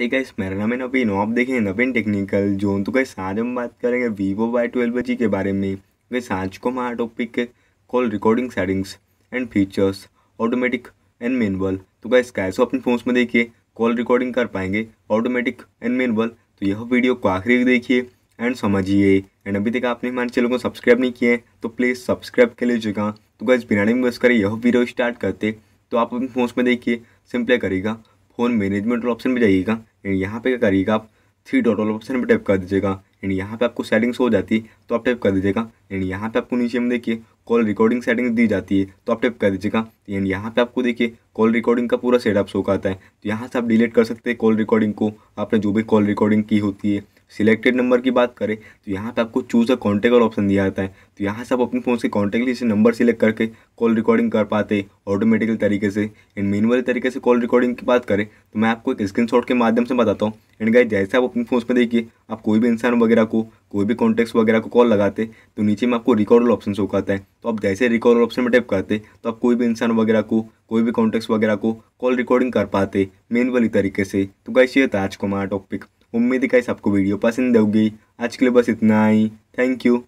hey guys मेरा नाम है नवीन आप देखें नवीन टेक्निकल जोन तो गाइस आज हम बात करेंगे वीवो वाई ट्वेल्व जी के बारे में गाइस आज को हमारा टॉपिक है call recording settings and features automatic and manual तो गाइस कैसे तो अपने फ़ोन में देखिए कॉल रिकॉर्डिंग कर पाएंगे ऑटोमेटिक एंड मेनबल तो यह वीडियो को आखिरी देखिए एंड समझिए एंड अभी तक आपने हमारे चैनल को सब्सक्राइब नहीं किए तो प्लीज़ सब्सक्राइब कर लीजिएगा तो गाइस बिना नहीं बस करें यह वीडियो स्टार्ट करते तो आप अपने फ़ोन में देखिए सिंपले करेगा फ़ोन मैनेजमेंट ऑप्शन में जाइएगा एंड यहाँ पे क्या करिएगा आप थ्री डॉट वाला ऑप्शन पर टाइप कर दीजिएगा एंड यहाँ पे आपको सेटिंग्स हो जाती है तो आप टाइप कर दीजिएगा एंड यहाँ पे आपको नीचे में देखिए कॉल रिकॉर्डिंग सेटिंग्स दी जाती है तो आप टाइप कर दीजिएगा एंड यहाँ पे आपको देखिए कॉल रिकॉर्डिंग का पूरा सेटअप शो करता है तो यहाँ से आप डिलीट कर सकते हैं कॉल रिकॉर्डिंग को आपने जो भी कॉल रिकॉर्डिंग की होती है सिलेक्टेड नंबर की बात करें तो यहाँ पे आपको चूज़ अ कॉन्टेक्ट और ऑप्शन दिया जाता है तो यहाँ से आप अपने फ़ोन से कॉन्टेक्ट लिस्ट नंबर सिलेक्ट करके कॉल रिकॉर्डिंग कर पाते ऑटोमेटिकल तरीके से एंड मेनुअल तरीके से कॉल रिकॉर्डिंग की बात करें तो मैं आपको एक स्क्रीन के माध्यम से बताता हूँ एंड गाइज जैसे आप अपने फोन पर देखिए आप कोई भी इंसान वगैरह को कोई भी कॉन्टेक्ट वगैरह को कॉल लगाते तो नीचे में आपको रिकॉर्ड ऑप्शन शो करता है तो आप जैसे रिकॉर्ड ऑप्शन में टैप करते तो आप कोई भी इंसान वगैरह को कोई भी कॉन्टेक्ट वगैरह को कॉल रिकॉर्डिंग कर पाते मेन वाली तरीके से तो गाइस ये था आज को हमारा टॉपिक उम्मीद है कि सबको वीडियो पसंद होगी आज के लिए बस इतना ही थैंक यू